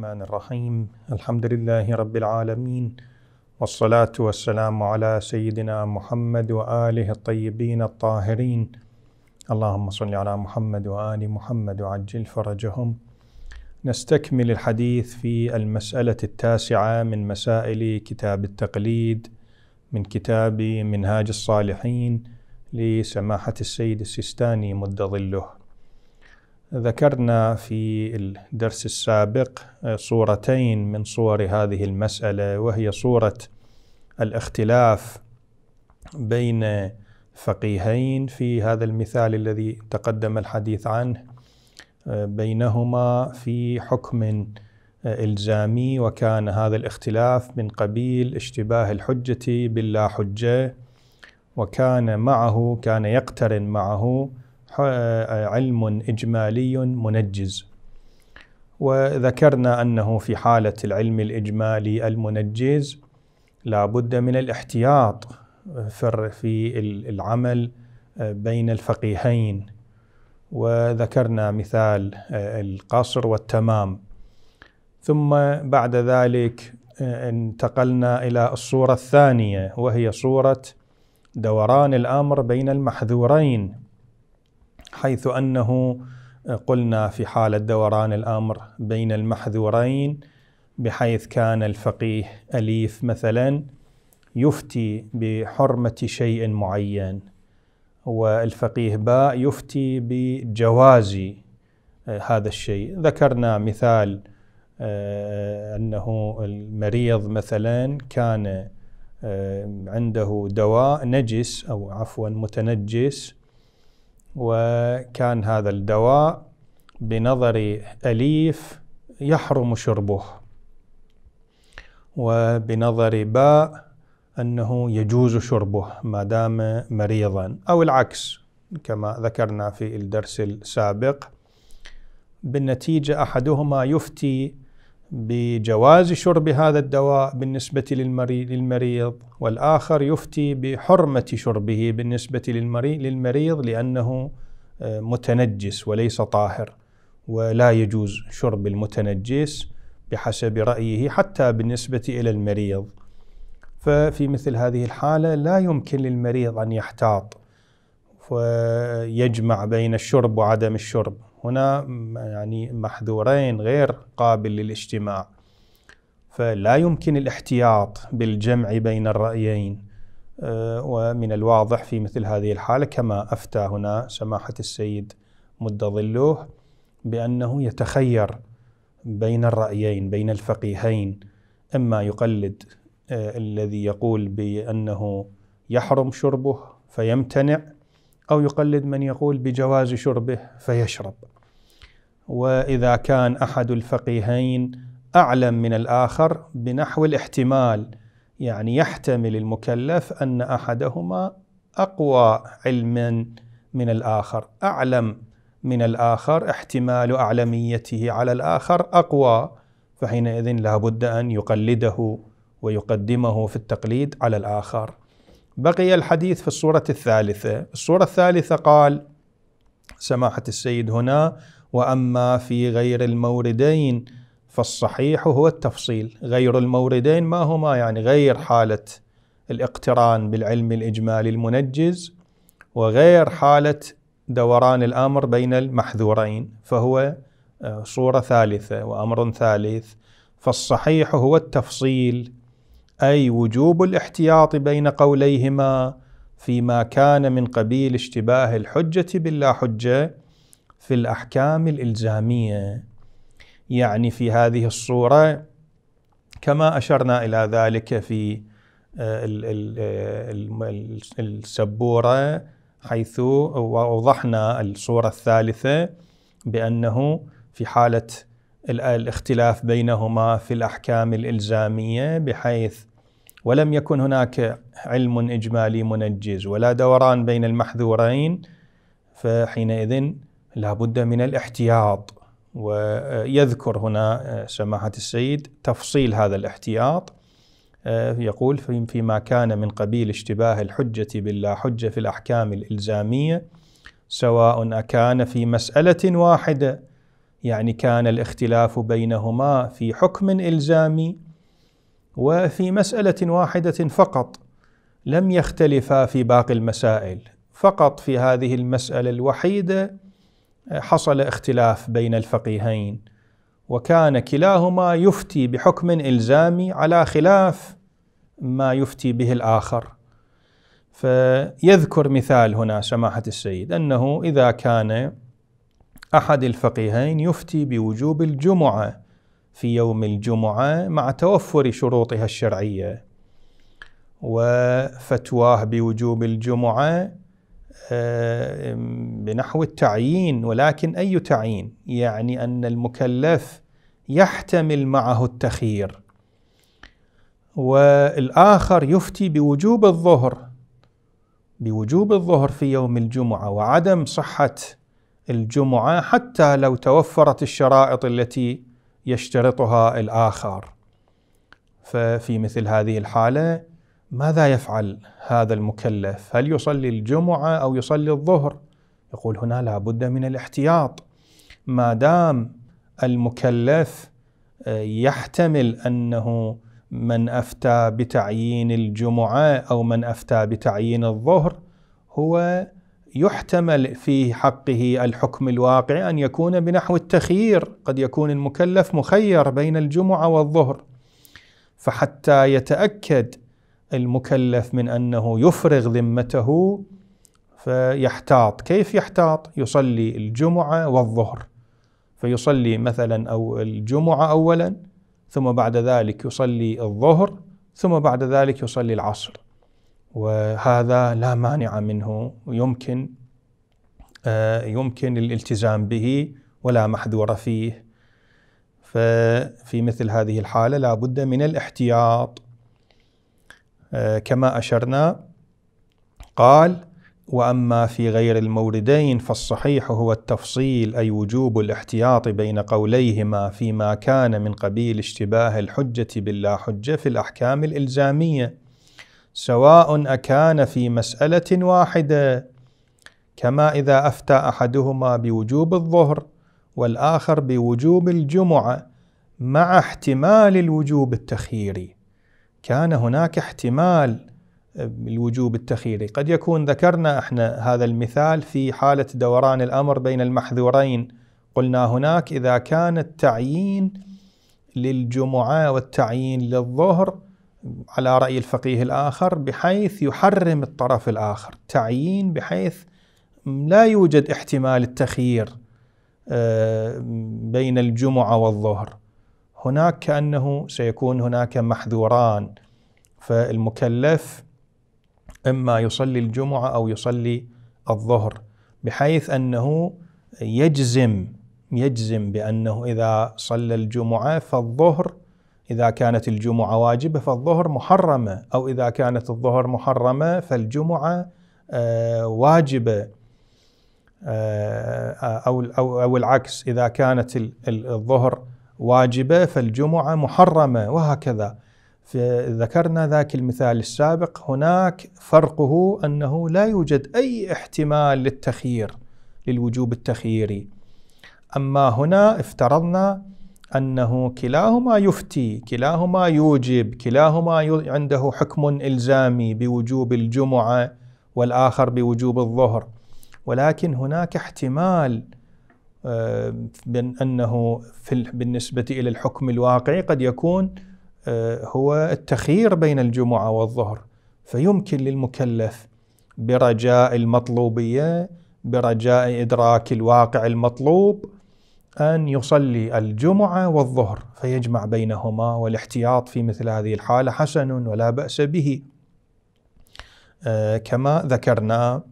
الرحمن الرحيم الحمد لله رب العالمين والصلاة والسلام على سيدنا محمد وآله الطيبين الطاهرين اللهم صل على محمد وآل محمد وعجل فرجهم نستكمل الحديث في المسألة التاسعة من مسائل كتاب التقليد من كتاب منهاج الصالحين لسماحة السيد السيستاني مد ظله ذكرنا في الدرس السابق صورتين من صور هذه المسألة وهي صورة الاختلاف بين فقيهين في هذا المثال الذي تقدم الحديث عنه بينهما في حكم الزامي وكان هذا الاختلاف من قبيل اشتباه الحجه باللا حجه وكان معه كان يقترن معه علم إجمالي منجز وذكرنا أنه في حالة العلم الإجمالي المنجز لا بد من الاحتياط في العمل آه، بين الفقيهين وذكرنا مثال آه، القصر والتمام ثم بعد ذلك آه، انتقلنا الى الصوره الثانيه وهي صوره دوران الامر بين المحذورين حيث انه آه، قلنا في حاله دوران الامر بين المحذورين بحيث كان الفقيه اليف مثلا يفتي بحرمه شيء معين والفقيه باء يفتي بجواز آه، هذا الشيء ذكرنا مثال آه، انه المريض مثلا كان عنده دواء نجس او عفوا متنجس وكان هذا الدواء بنظر أليف يحرم شربه وبنظر باء أنه يجوز شربه ما دام مريضا أو العكس كما ذكرنا في الدرس السابق بالنتيجة أحدهما يفتي بجواز شرب هذا الدواء بالنسبة للمريض والآخر يفتي بحرمة شربه بالنسبة للمريض لأنه آه، متنجس وليس طاهر ولا يجوز شرب المتنجس بحسب رأيه حتى بالنسبة إلى المريض ففي مثل هذه الحالة لا يمكن للمريض أن يحتاط ويجمع بين الشرب وعدم الشرب هنا يعني محذورين غير قابل للاجتماع فلا يمكن الاحتياط بالجمع بين الرأيين آه، ومن الواضح في مثل هذه الحالة كما أفتى هنا سماحة السيد مد ظلوه بأنه يتخير بين الرأيين بين الفقيهين إما يقلد آه، الذي يقول بأنه يحرم شربه فيمتنع أو يقلد من يقول بجواز شربه فيشرب وإذا كان أحد الفقيهين أعلم من الآخر بنحو الاحتمال يعني يحتمل المكلف أن أحدهما أقوى علما من الآخر أعلم من الآخر احتمال أعلميته على الآخر أقوى فحينئذ لا بد أن يقلده ويقدمه في التقليد على الآخر بقي الحديث في الصورة الثالثة الصورة الثالثة قال سماحة السيد هنا وأما في غير الموردين فالصحيح هو التفصيل غير الموردين ما هما يعني غير حالة الاقتران بالعلم الإجمالي المنجز وغير حالة دوران الأمر بين المحذورين فهو آه، صورة ثالثة وأمر ثالث فالصحيح هو التفصيل اي وجوب الاحتياط بين قوليهما فيما كان من قبيل اشتباه الحجه باللا حجه في الاحكام الالزاميه يعني في هذه الصوره كما اشرنا الى ذلك في آه، آه، السبوره حيث اوضحنا الصوره الثالثه بانه في حاله الاختلاف بينهما في الاحكام الالزاميه بحيث ولم يكن هناك علم إجمالي منجز ولا دوران بين المحذورين فحينئذ لا بد من الاحتياط ويذكر هنا آه، سماحة السيد تفصيل هذا الاحتياط آه، يقول فيما كان من قبيل اشتباه الحجة باللا حجة في الأحكام الإلزامية سواء أكان في مسألة واحدة يعني كان الاختلاف بينهما في حكم إلزامي وفي مسألة واحدة فقط لم يختلفا في باقي المسائل فقط في هذه المسألة الوحيدة آه، حصل اختلاف بين الفقيهين وكان كلاهما يفتي بحكم إلزامي على خلاف ما يفتي به الآخر فيذكر مثال هنا سماحة السيد أنه إذا كان أحد الفقيهين يفتي بوجوب الجمعة في يوم الجمعة مع توفر شروطها الشرعية وفتواه بوجوب الجمعة آه، بنحو التعيين ولكن أي تعيين يعني أن المكلف يحتمل معه التخيير والآخر يفتي بوجوب الظهر بوجوب الظهر في يوم الجمعة وعدم صحة الجمعة حتى لو توفرت الشرائط التي يشترطها الآخر ففي مثل هذه الحالة ماذا يفعل هذا المكلف هل يصلي الجمعة أو يصلي الظهر يقول هنا لا بد من الاحتياط ما دام المكلف آه، يحتمل أنه من أفتى بتعيين الجمعة أو من أفتى بتعيين الظهر هو يحتمل في حقه الحكم الواقع ان يكون بنحو التخيير، قد يكون المكلف مخير بين الجمعه والظهر. فحتى يتاكد المكلف من انه يفرغ ذمته فيحتاط، كيف يحتاط؟ يصلي الجمعه والظهر. فيصلي مثلا او الجمعه اولا ثم بعد ذلك يصلي الظهر ثم بعد ذلك يصلي العصر. وهذا لا مانع منه يمكن آه، يمكن الالتزام به ولا محذور فيه ففي مثل هذه الحالة لا بد من الاحتياط آه، كما أشرنا قال وأما في غير الموردين فالصحيح هو التفصيل أي وجوب الاحتياط بين قوليهما فيما كان من قبيل اشتباه الحجة باللا حجة في الأحكام الإلزامية سواء أكان في مسألة واحدة كما إذا أفتى أحدهما بوجوب الظهر والآخر بوجوب الجمعة مع احتمال الوجوب التخييري كان هناك احتمال الوجوب آه، التخييري قد يكون ذكرنا احنا هذا المثال في حالة دوران الأمر بين المحذورين قلنا هناك إذا كان التعيين للجمعة والتعيين للظهر على رأي الفقيه الآخر بحيث يحرم الطرف الآخر تعيين بحيث لا يوجد احتمال التخيير آه، بين الجمعة والظهر هناك كأنه سيكون هناك محذوران فالمكلف إما يصلي الجمعة أو يصلي الظهر بحيث أنه يجزم يجزم بأنه إذا صلى الجمعة فالظهر إذا كانت الجمعة واجبة فالظهر محرمة أو إذا كانت الظهر محرمة فالجمعة آه، واجبة آه، أو العكس إذا كانت الظهر واجبة فالجمعة محرمة وهكذا ذكرنا ذاك المثال السابق هناك فرقه أنه لا يوجد أي احتمال للتخيير للوجوب التخييري أما هنا افترضنا أنه كلاهما يفتي كلاهما يوجب كلاهما عنده حكم إلزامي بوجوب الجمعة والآخر بوجوب الظهر ولكن هناك احتمال آه، أنه بالنسبة إلى الحكم الواقعي قد يكون آه، هو التخيير بين الجمعة والظهر فيمكن للمكلف برجاء المطلوبية برجاء إدراك الواقع المطلوب أن يصلي الجمعة والظهر فيجمع بينهما والاحتياط في مثل هذه الحالة حسن ولا بأس به آه، كما ذكرنا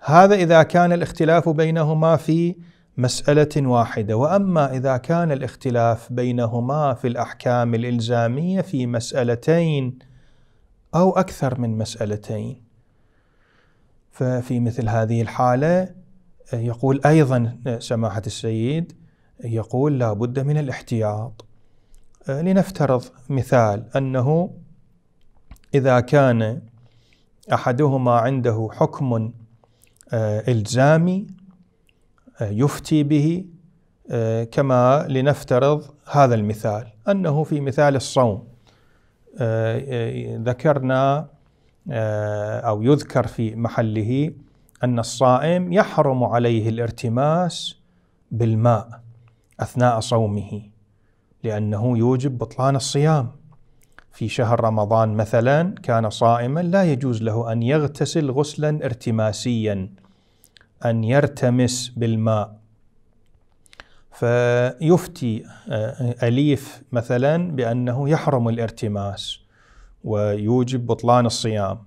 هذا إذا كان الاختلاف بينهما في مسألة واحدة وأما إذا كان الاختلاف بينهما في الأحكام الإلزامية في مسألتين أو أكثر من مسألتين ففي مثل هذه الحالة آه، يقول أيضا آه، سماحة السيد يقول لابد من الاحتياط آه، لنفترض مثال أنه إذا كان أحدهما عنده حكم آه، إلزامي آه، يفتي به كما لنفترض هذا المثال أنه في مثال الصوم ذكرنا أو يذكر في محله أن الصائم يحرم عليه الارتماس بالماء أثناء صومه لأنه يوجب بطلان الصيام في شهر رمضان مثلا كان صائما لا يجوز له أن يغتسل غسلا ارتماسيا أن يرتمس بالماء فيفتي آه، أليف مثلا بأنه يحرم الارتماس ويوجب بطلان الصيام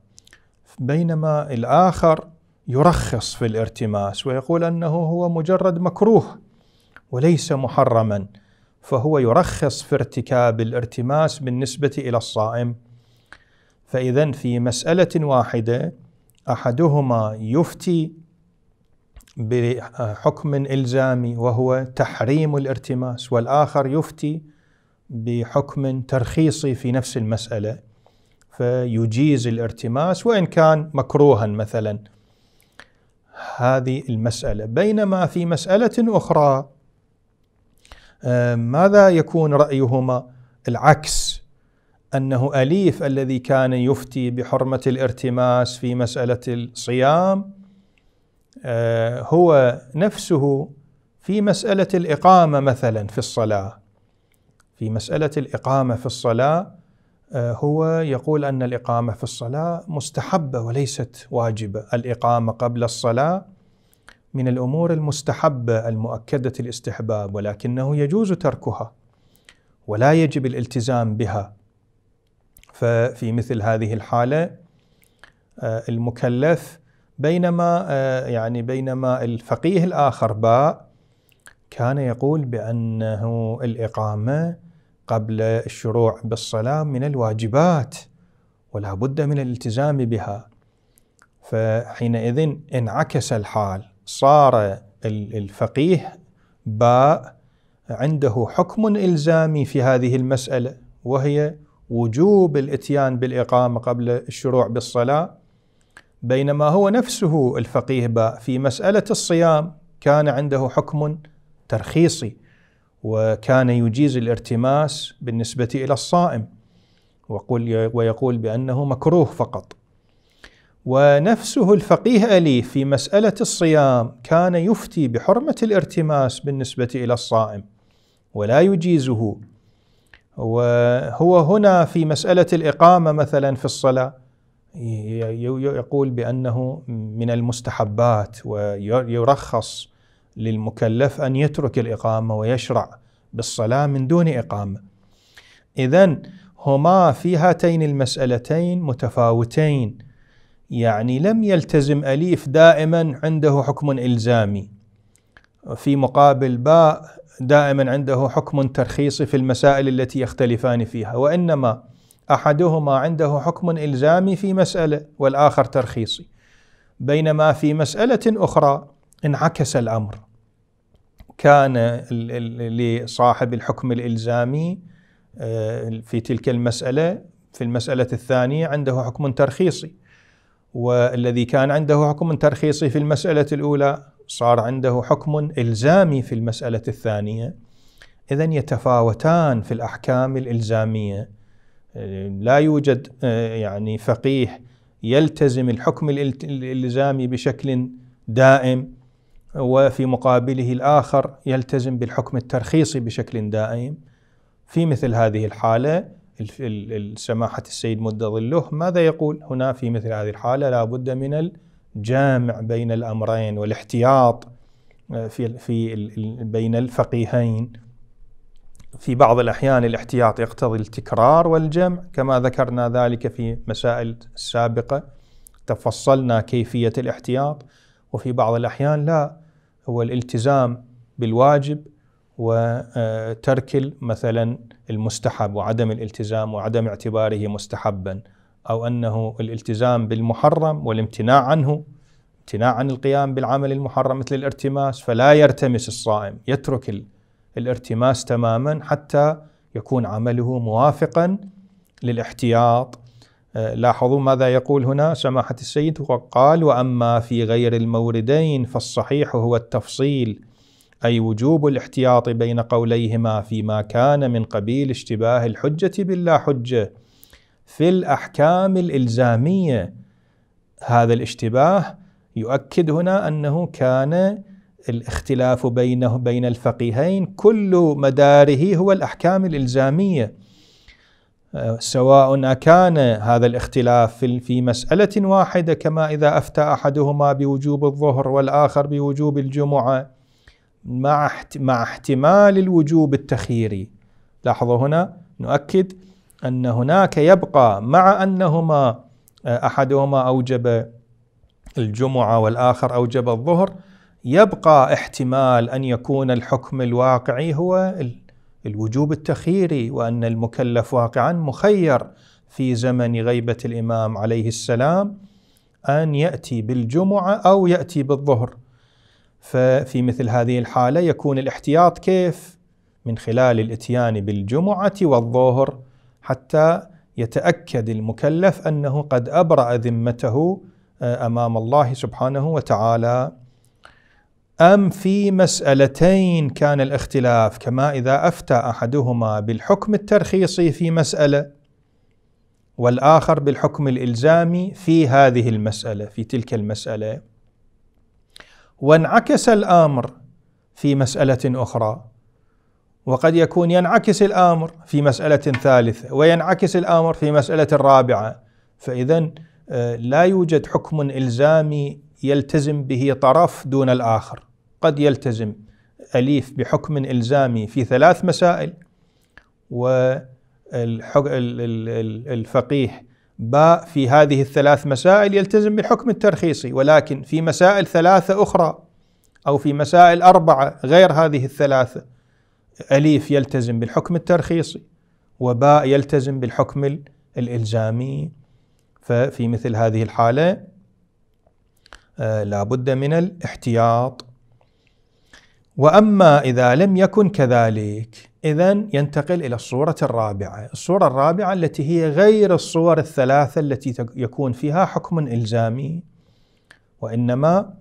بينما الآخر يرخص في الارتماس ويقول أنه هو مجرد مكروه وليس محرما فهو يرخص في ارتكاب الارتماس بالنسبة إلى الصائم فإذا في مسألة واحدة أحدهما يفتي بحكم إلزامي وهو تحريم الارتماس والآخر يفتي بحكم ترخيصي في نفس المسألة فيجيز الارتماس وإن كان مكروها مثلا هذه المسألة بينما في مسألة أخرى آه، ماذا يكون رأيهما العكس أنه أليف الذي كان يفتي بحرمة الارتماس في مسألة الصيام آه، هو نفسه في مسألة الإقامة مثلا في الصلاة في مسألة الإقامة في الصلاة آه، هو يقول أن الإقامة في الصلاة مستحبة وليست واجبة الإقامة قبل الصلاة من الامور المستحبه المؤكده الاستحباب ولكنه يجوز تركها ولا يجب الالتزام بها ففي مثل هذه الحاله آه، المكلف بينما آه، يعني بينما الفقيه الاخر باء كان يقول بانه الاقامه قبل الشروع بالصلاه من الواجبات ولا بد من الالتزام بها فحينئذ انعكس الحال صار الفقيه باء عنده حكم إلزامي في هذه المسألة وهي وجوب الاتيان بالإقامة قبل الشروع بالصلاة بينما هو نفسه الفقيه باء في مسألة الصيام كان عنده حكم ترخيصي وكان يجيز الارتماس بالنسبة إلى الصائم ويقول بأنه مكروه فقط ونفسه الفقيه ألي في مسألة الصيام كان يفتي بحرمة الارتماس بالنسبة إلى الصائم ولا يجيزه وهو هنا في مسألة الإقامة مثلا في الصلاة يقول بأنه من المستحبات ويرخص للمكلف أن يترك الإقامة ويشرع بالصلاة من دون إقامة إذا هما في هاتين المسألتين متفاوتين يعني لم يلتزم أليف دائما عنده حكم إلزامي في مقابل باء دائما عنده حكم ترخيصي في المسائل التي يختلفان فيها وإنما أحدهما عنده حكم إلزامي في مسألة والآخر ترخيصي بينما في مسألة أخرى انعكس الأمر كان لصاحب الحكم الإلزامي آه، في تلك المسألة في المسألة الثانية عنده حكم ترخيصي والذي كان عنده حكم ترخيصي في المسألة الأولى صار عنده حكم إلزامي في المسألة الثانية إذا يتفاوتان في الأحكام الإلزامية لا يوجد آه، يعني فقيه يلتزم الحكم الإلزامي بشكل دائم وفي مقابله الآخر يلتزم بالحكم الترخيصي بشكل دائم في مثل هذه الحالة سماحة السيد مدة ظله ماذا يقول هنا في مثل هذه الحالة لا بد من الجامع بين الأمرين والاحتياط آه، في, في بين الفقيهين في بعض الأحيان الاحتياط يقتضي التكرار والجمع كما ذكرنا ذلك في مسائل السابقة تفصلنا كيفية الاحتياط وفي بعض الأحيان لا هو الالتزام بالواجب وترك آه، مثلا المستحب وعدم الالتزام وعدم اعتباره مستحبا او انه الالتزام بالمحرم والامتناع عنه امتناع عن القيام بالعمل المحرم مثل الارتماس فلا يرتمس الصائم يترك الارتماس تماما حتى يكون عمله موافقا للاحتياط آه، لاحظوا ماذا يقول هنا سماحة السيد وقال وأما في غير الموردين فالصحيح هو التفصيل أي وجوب الاحتياط بين قوليهما فيما كان من قبيل اشتباه الحجة باللا حجة في الأحكام الإلزامية هذا الاشتباه يؤكد هنا أنه كان الاختلاف بينه بين الفقيهين كل مداره هو الأحكام الإلزامية آه، سواء أكان هذا الاختلاف في مسألة واحدة كما إذا أفتى أحدهما بوجوب الظهر والآخر بوجوب الجمعة مع احتمال الوجوب التخييري لاحظوا هنا نؤكد أن هناك يبقى مع أنهما آه، أحدهما أوجب الجمعة والآخر أوجب الظهر يبقى احتمال أن يكون الحكم الواقعي هو الوجوب التخييري وأن المكلف واقعا مخير في زمن غيبة الإمام عليه السلام أن يأتي بالجمعة أو يأتي بالظهر ففي مثل هذه الحالة يكون الاحتياط كيف؟ من خلال الاتيان بالجمعة والظهر حتى يتأكد المكلف أنه قد أبرأ ذمته آه، أمام الله سبحانه وتعالى أم في مسألتين كان الاختلاف كما إذا أفتى أحدهما بالحكم الترخيصي في مسألة والآخر بالحكم الإلزامي في هذه المسألة في تلك المسألة وانعكس الامر في مساله اخرى وقد يكون ينعكس الامر في مساله ثالثه وينعكس الامر في مساله رابعه فاذا آه، لا يوجد حكم الزامي يلتزم به طرف دون الاخر قد يلتزم اليف بحكم الزامي في ثلاث مسائل والفقيه باء في هذه الثلاث مسائل يلتزم بالحكم الترخيصي ولكن في مسائل ثلاثة أخرى أو في مسائل أربعة غير هذه الثلاثة أليف يلتزم بالحكم الترخيصي وباء يلتزم بالحكم الإلزامي ففي مثل هذه الحالة آه، لا بد من الاحتياط واما اذا لم يكن كذلك اذا ينتقل الى الصوره الرابعه، الصوره الرابعه التي هي غير الصور الثلاثه التي يكون فيها حكم الزامي وانما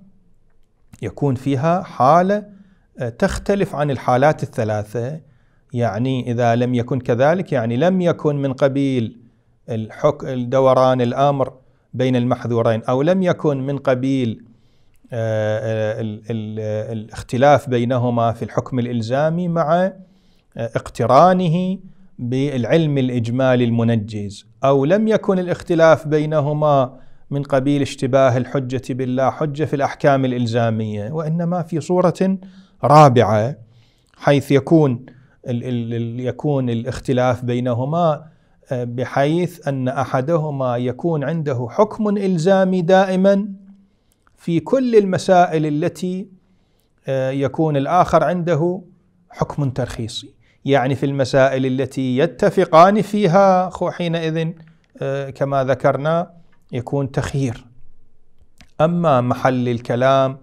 يكون فيها حاله آه، تختلف عن الحالات الثلاثه يعني اذا لم يكن كذلك يعني لم يكن من قبيل الحك دوران الامر بين المحذورين او لم يكن من قبيل آه، آه، الاختلاف بينهما في الحكم الالزامي مع آه، اقترانه بالعلم الاجمالي المنجز او لم يكن الاختلاف بينهما من قبيل اشتباه الحجه بالله حجه في الاحكام الالزاميه وانما في صوره رابعه حيث يكون يكون الاختلاف بينهما بحيث ان احدهما يكون عنده حكم الزامي دائما في كل المسائل التي آه، يكون الآخر عنده حكم ترخيصي يعني في المسائل التي يتفقان فيها حينئذ آه، كما ذكرنا يكون تخيير أما محل الكلام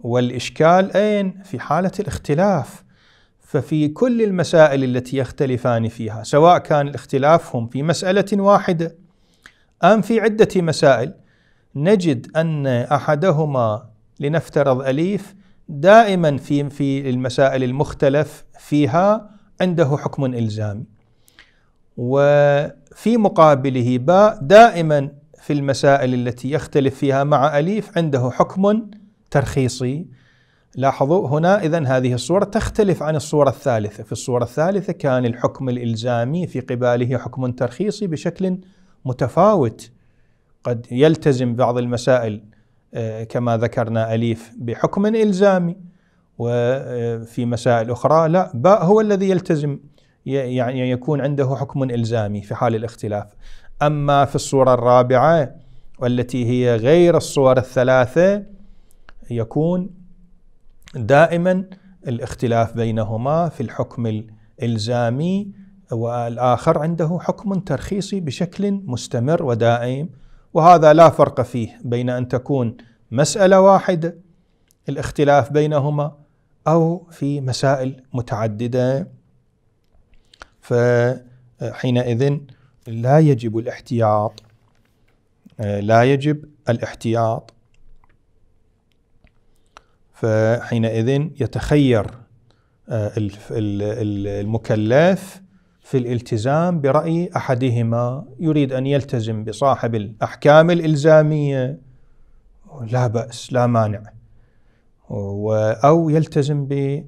والإشكال أين؟ في حالة الاختلاف ففي كل المسائل التي يختلفان فيها سواء كان الاختلاف هم في مسألة واحدة أم في عدة مسائل نجد أن أحدهما لنفترض أليف دائما في في المسائل المختلف فيها عنده حكم إلزامي وفي مقابله باء دائما في المسائل التي يختلف فيها مع أليف عنده حكم ترخيصي لاحظوا هنا إذا هذه الصورة تختلف عن الصورة الثالثة في الصورة الثالثة كان الحكم الإلزامي في قباله حكم ترخيصي بشكل متفاوت قد يلتزم بعض المسائل آه، كما ذكرنا أليف بحكم إلزامي وفي آه، مسائل أخرى لا باء هو الذي يلتزم يعني يكون عنده حكم إلزامي في حال الاختلاف أما في الصورة الرابعة والتي هي غير الصور الثلاثة يكون دائما الاختلاف بينهما في الحكم الإلزامي والآخر عنده حكم ترخيصي بشكل مستمر ودائم وهذا لا فرق فيه بين ان تكون مساله واحده الاختلاف بينهما او في مسائل متعدده فحينئذ لا يجب الاحتياط لا يجب الاحتياط فحينئذ يتخير آه، المكلف في الالتزام برأي أحدهما يريد أن يلتزم بصاحب الأحكام الإلزامية لا بأس لا مانع أو يلتزم ب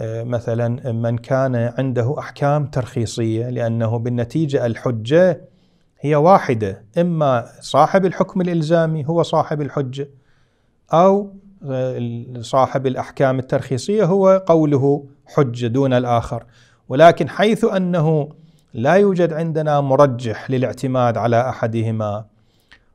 آه، مثلا من كان عنده أحكام ترخيصية لأنه بالنتيجة الحجة هي واحدة إما صاحب الحكم الإلزامي هو صاحب الحجة أو آه، صاحب الأحكام الترخيصية هو قوله حجة دون الآخر ولكن حيث انه لا يوجد عندنا مرجح للاعتماد على احدهما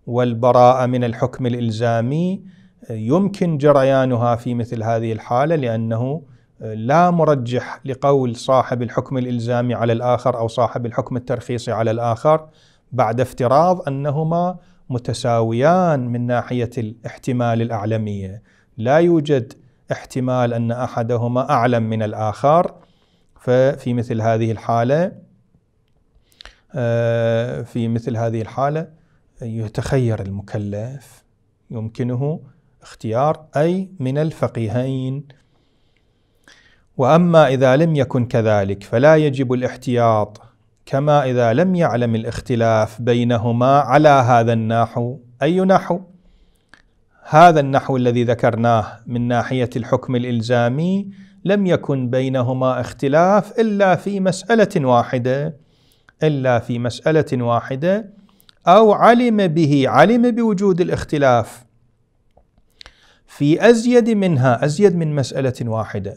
والبراءه من الحكم الالزامي يمكن جريانها في مثل هذه الحاله لانه لا مرجح لقول صاحب الحكم الالزامي على الاخر او صاحب الحكم الترخيصي على الاخر بعد افتراض انهما متساويان من ناحيه الاحتمال الاعلميه لا يوجد احتمال ان احدهما اعلم من الاخر ففي مثل هذه الحالة آه، في مثل هذه الحالة يتخير المكلف يمكنه اختيار أي من الفقيهين وأما إذا لم يكن كذلك فلا يجب الاحتياط كما إذا لم يعلم الاختلاف بينهما على هذا النحو أي نحو هذا النحو الذي ذكرناه من ناحية الحكم الإلزامي لم يكن بينهما اختلاف إلا في مسألة واحدة إلا في مسألة واحدة أو علم به علم بوجود الاختلاف في أزيد منها أزيد من مسألة واحدة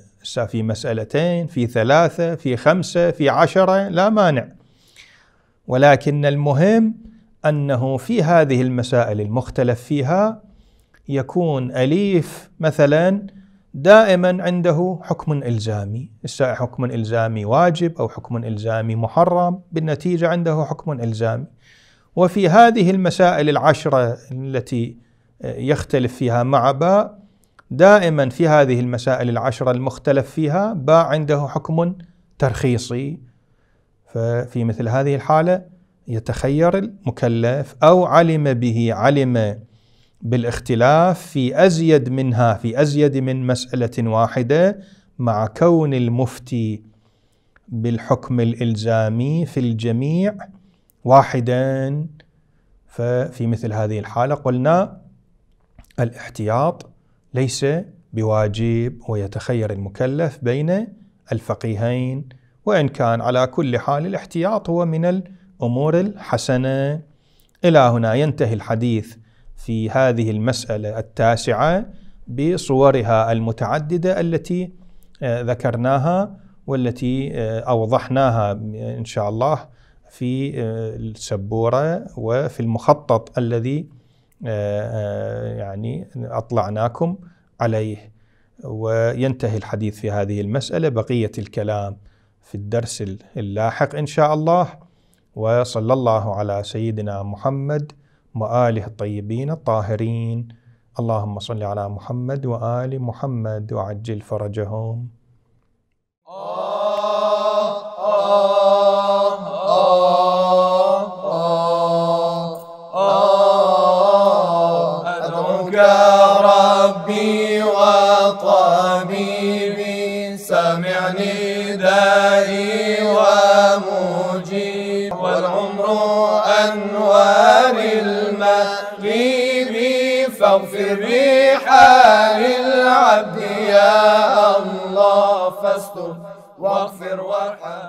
في مسألتين في ثلاثة في خمسة في عشرة لا مانع ولكن المهم أنه في هذه المسائل المختلف فيها يكون أليف مثلاً دائما عنده حكم إلزامي حكم إلزامي واجب أو حكم إلزامي محرم بالنتيجة عنده حكم إلزامي وفي هذه المسائل العشرة التي يختلف فيها مع باء دائما في هذه المسائل العشرة المختلف فيها باء عنده حكم ترخيصي ففي مثل هذه الحالة يتخير المكلف أو علم به علم بالاختلاف في ازيد منها في ازيد من مساله واحده مع كون المفتي بالحكم الالزامي في الجميع واحدا ففي مثل هذه الحاله قلنا الاحتياط ليس بواجب ويتخير المكلف بين الفقيهين وان كان على كل حال الاحتياط هو من الامور الحسنه الى هنا ينتهي الحديث في هذه المسألة التاسعة بصورها المتعددة التي آه، ذكرناها والتي آه، أوضحناها إن شاء الله في آه، السبورة وفي المخطط الذي يعني أطلعناكم عليه وينتهي الحديث في هذه المسألة بقية الكلام في الدرس اللاحق إن شاء الله وصلى الله على سيدنا محمد وآله الطيبين الطاهرين اللهم صل على محمد وآل محمد وعجل فرجهم واغفر ريحا للعبد يا الله فاستر واغفر وارحم